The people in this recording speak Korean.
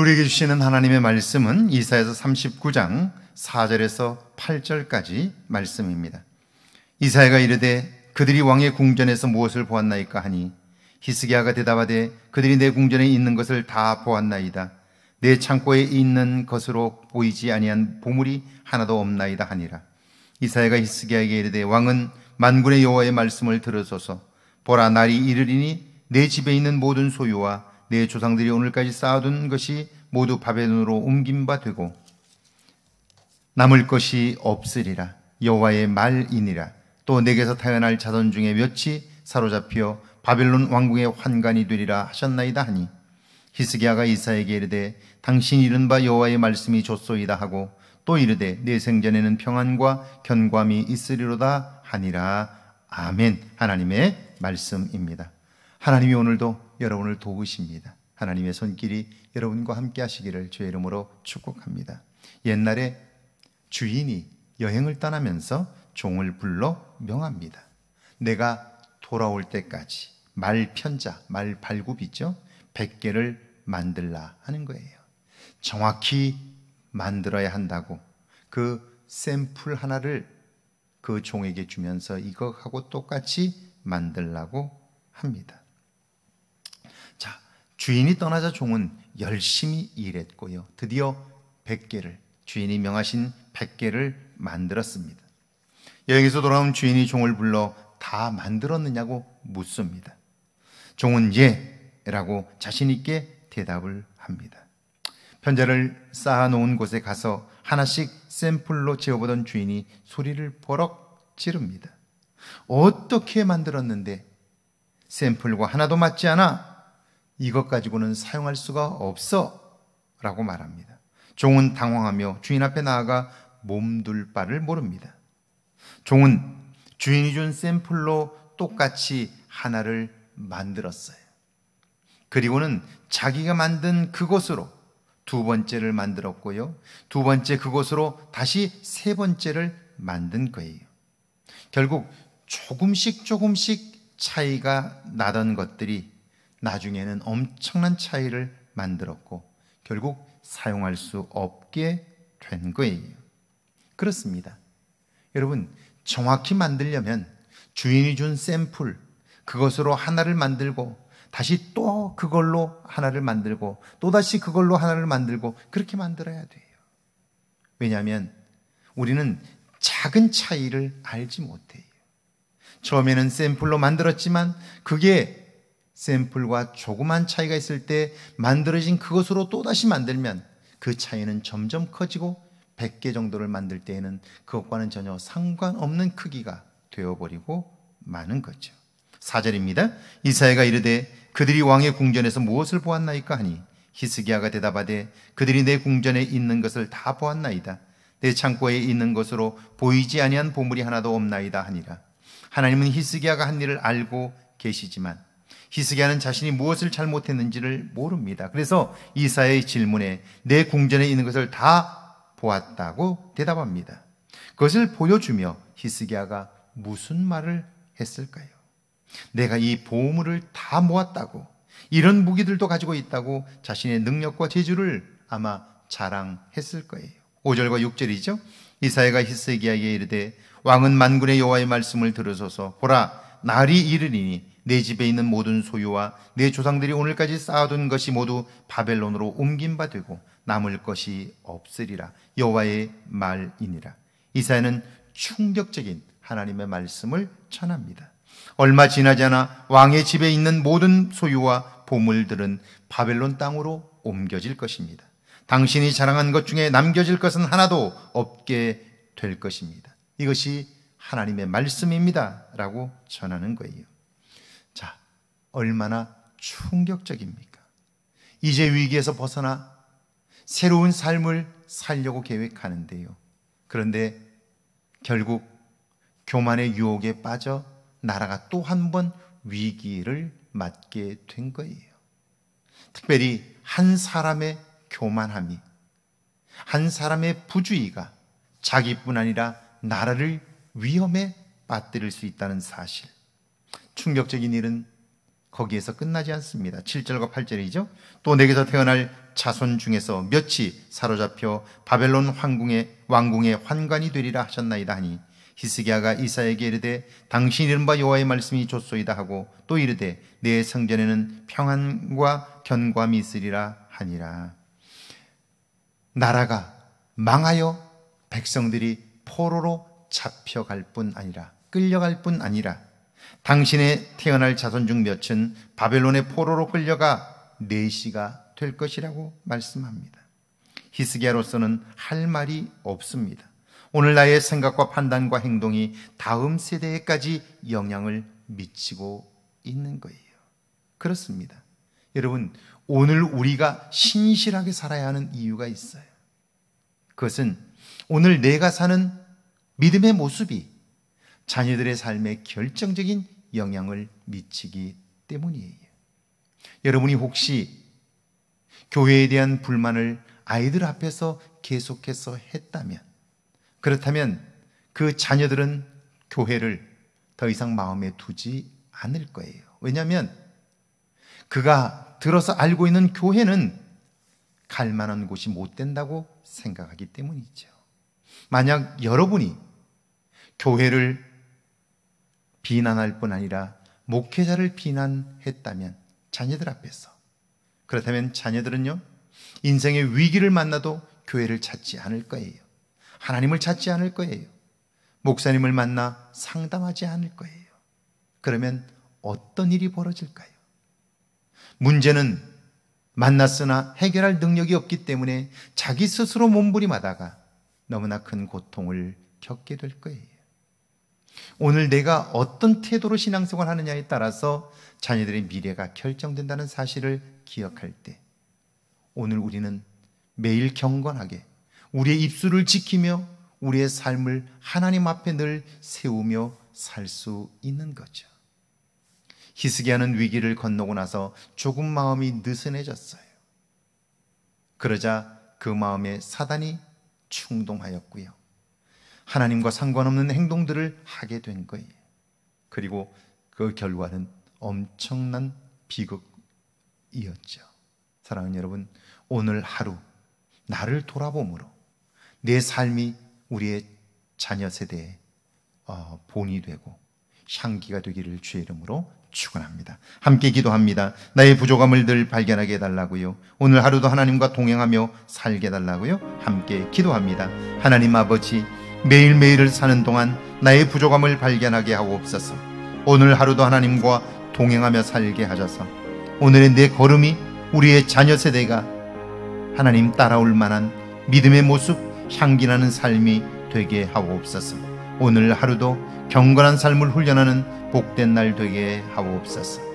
오늘 우리에게 주시는 하나님의 말씀은 이사에서 39장 4절에서 8절까지 말씀입니다. 이사야가 이르되 그들이 왕의 궁전에서 무엇을 보았나이까 하니 히스기야가 대답하되 그들이 내 궁전에 있는 것을 다 보았나이다. 내 창고에 있는 것으로 보이지 아니한 보물이 하나도 없나이다 하니라. 이사야가 히스기야에게 이르되 왕은 만군의 여호와의 말씀을 들으소서. 보라 날이 이르리니 내 집에 있는 모든 소유와 내 조상들이 오늘까지 쌓아둔 것이 모두 바벨론으로 옮긴 바 되고 남을 것이 없으리라 여호와의 말이니라 또 내게서 태어날 자손 중에 몇이 사로잡혀 바벨론 왕궁의 환관이 되리라 하셨나이다 하니 히스기야가 이사에게 이르되 당신 이른바 여호와의 말씀이 좋소이다 하고 또 이르되 내 생전에는 평안과 견고함이 있으리로다 하니라 아멘 하나님의 말씀입니다. 하나님이 오늘도 여러분을 도우십니다. 하나님의 손길이 여러분과 함께 하시기를 주의 이름으로 축복합니다. 옛날에 주인이 여행을 떠나면서 종을 불러 명합니다. 내가 돌아올 때까지 말 편자, 말 발굽이죠. 100개를 만들라 하는 거예요. 정확히 만들어야 한다고 그 샘플 하나를 그 종에게 주면서 이거하고 똑같이 만들라고 합니다. 주인이 떠나자 종은 열심히 일했고요. 드디어 100개를 주인이 명하신 100개를 만들었습니다. 여행에서 돌아온 주인이 종을 불러 다 만들었느냐고 묻습니다. 종은 예라고 자신 있게 대답을 합니다. 편자를 쌓아놓은 곳에 가서 하나씩 샘플로 재어보던 주인이 소리를 버럭 지릅니다. 어떻게 만들었는데 샘플과 하나도 맞지 않아 이것 가지고는 사용할 수가 없어. 라고 말합니다. 종은 당황하며 주인 앞에 나아가 몸둘 바를 모릅니다. 종은 주인이 준 샘플로 똑같이 하나를 만들었어요. 그리고는 자기가 만든 그곳으로 두 번째를 만들었고요. 두 번째 그곳으로 다시 세 번째를 만든 거예요. 결국 조금씩 조금씩 차이가 나던 것들이 나중에는 엄청난 차이를 만들었고 결국 사용할 수 없게 된 거예요. 그렇습니다. 여러분, 정확히 만들려면 주인이 준 샘플, 그것으로 하나를 만들고 다시 또 그걸로 하나를 만들고 또다시 그걸로 하나를 만들고 그렇게 만들어야 돼요. 왜냐하면 우리는 작은 차이를 알지 못해요. 처음에는 샘플로 만들었지만 그게 샘플과 조그만 차이가 있을 때 만들어진 그것으로 또다시 만들면 그 차이는 점점 커지고 100개 정도를 만들 때에는 그것과는 전혀 상관없는 크기가 되어버리고 많은 거죠. 4절입니다. 이사야가 이르되 그들이 왕의 궁전에서 무엇을 보았나이까 하니 히스기야가 대답하되 그들이 내 궁전에 있는 것을 다 보았나이다. 내 창고에 있는 것으로 보이지 아니한 보물이 하나도 없나이다 하니라. 하나님은 히스기야가 한 일을 알고 계시지만 히스기야는 자신이 무엇을 잘못했는지를 모릅니다. 그래서 이사의 질문에 내 궁전에 있는 것을 다 보았다고 대답합니다. 그것을 보여주며 히스기야가 무슨 말을 했을까요? 내가 이 보물을 다 모았다고 이런 무기들도 가지고 있다고 자신의 능력과 재주를 아마 자랑했을 거예요. 5절과 6절이죠. 이사야가 히스기야에게 이르되 왕은 만군의 여호와의 말씀을 들으소서 보라 날이 이르리니 내 집에 있는 모든 소유와 내 조상들이 오늘까지 쌓아둔 것이 모두 바벨론으로 옮긴 바 되고 남을 것이 없으리라 여호와의 말이니라. 이사야는 충격적인 하나님의 말씀을 전합니다. 얼마 지나지 않아 왕의 집에 있는 모든 소유와 보물들은 바벨론 땅으로 옮겨질 것입니다. 당신이 자랑한 것 중에 남겨질 것은 하나도 없게 될 것입니다. 이것이 하나님의 말씀입니다. 라고 전하는 거예요. 얼마나 충격적입니까? 이제 위기에서 벗어나 새로운 삶을 살려고 계획하는데요. 그런데 결국 교만의 유혹에 빠져 나라가 또 한 번 위기를 맞게 된 거예요. 특별히 한 사람의 교만함이, 한 사람의 부주의가 자기뿐 아니라 나라를 위험에 빠뜨릴 수 있다는 사실. 충격적인 일은 거기에서 끝나지 않습니다. 7절과 8절이죠. 또 내게서 태어날 자손 중에서 몇이 사로잡혀 바벨론 황궁의 왕궁의 환관이 되리라 하셨나이다 하니 히스기야가 이사에게 이르되 당신 이른바 여호와의 말씀이 좋소이다 하고 또 이르되 내 성전에는 평안과 견고함이 있으리라 하니라 나라가 망하여 백성들이 포로로 잡혀갈 뿐 아니라 끌려갈 뿐 아니라 당신의 태어날 자손 중 몇은 바벨론의 포로로 끌려가 내시가 될 것이라고 말씀합니다. 히스기야로서는 할 말이 없습니다. 오늘 나의 생각과 판단과 행동이 다음 세대에까지 영향을 미치고 있는 거예요. 그렇습니다. 여러분, 오늘 우리가 신실하게 살아야 하는 이유가 있어요. 그것은 오늘 내가 사는 믿음의 모습이 자녀들의 삶에 결정적인 영향을 미치기 때문이에요. 여러분이 혹시 교회에 대한 불만을 아이들 앞에서 계속해서 했다면, 그렇다면 그 자녀들은 교회를 더 이상 마음에 두지 않을 거예요. 왜냐하면 그가 들어서 알고 있는 교회는 갈 만한 곳이 못 된다고 생각하기 때문이죠. 만약 여러분이 교회를 비난할 뿐 아니라 목회자를 비난했다면 자녀들 앞에서 그렇다면 자녀들은요 인생의 위기를 만나도 교회를 찾지 않을 거예요. 하나님을 찾지 않을 거예요. 목사님을 만나 상담하지 않을 거예요. 그러면 어떤 일이 벌어질까요? 문제는 만났으나 해결할 능력이 없기 때문에 자기 스스로 몸부림하다가 너무나 큰 고통을 겪게 될 거예요. 오늘 내가 어떤 태도로 신앙생활 하느냐에 따라서 자녀들의 미래가 결정된다는 사실을 기억할 때 오늘 우리는 매일 경건하게 우리의 입술을 지키며 우리의 삶을 하나님 앞에 늘 세우며 살 수 있는 거죠. 히스기야는 위기를 건너고 나서 조금 마음이 느슨해졌어요. 그러자 그 마음에 사단이 충동하였고요. 하나님과 상관없는 행동들을 하게 된 거예요. 그리고 그 결과는 엄청난 비극이었죠. 사랑하는 여러분, 오늘 하루 나를 돌아봄으로 내 삶이 우리의 자녀 세대에 어, 본이 되고 향기가 되기를 주의 이름으로 축원합니다. 함께 기도합니다. 나의 부족함을 늘 발견하게 해달라고요. 오늘 하루도 하나님과 동행하며 살게 해달라고요. 함께 기도합니다. 하나님 아버지. 매일매일을 사는 동안 나의 부족함을 발견하게 하고옵소서. 오늘 하루도 하나님과 동행하며 살게 하셔서 오늘의 내 걸음이 우리의 자녀 세대가 하나님 따라올 만한 믿음의 모습 향기나는 삶이 되게 하고옵소서. 오늘 하루도 경건한 삶을 훈련하는 복된 날 되게 하고옵소서.